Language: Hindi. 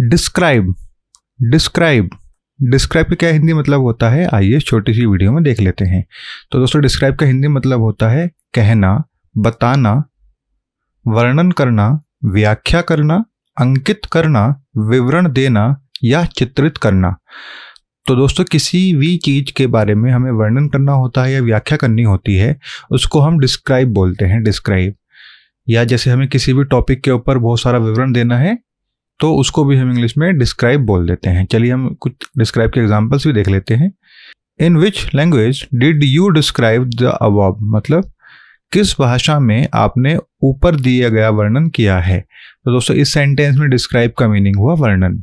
डिस्क्राइब डिस्क्राइब डिस्क्राइब का क्या हिंदी मतलब होता है आइए छोटी सी वीडियो में देख लेते हैं तो दोस्तों डिस्क्राइब का हिंदी मतलब होता है कहना बताना वर्णन करना व्याख्या करना अंकित करना विवरण देना या चित्रित करना तो दोस्तों किसी भी चीज़ के बारे में हमें वर्णन करना होता है या व्याख्या करनी होती है उसको हम डिस्क्राइब बोलते हैं डिस्क्राइब या जैसे हमें किसी भी टॉपिक के ऊपर बहुत सारा विवरण देना है तो उसको भी हम इंग्लिश में डिस्क्राइब बोल देते हैं चलिए हम कुछ डिस्क्राइब के एग्जाम्पल्स भी देख लेते हैं in which language did you describe the above मतलब किस भाषा में आपने ऊपर दिया गया वर्णन किया है तो दोस्तों इस सेंटेंस में डिस्क्राइब का मीनिंग हुआ वर्णन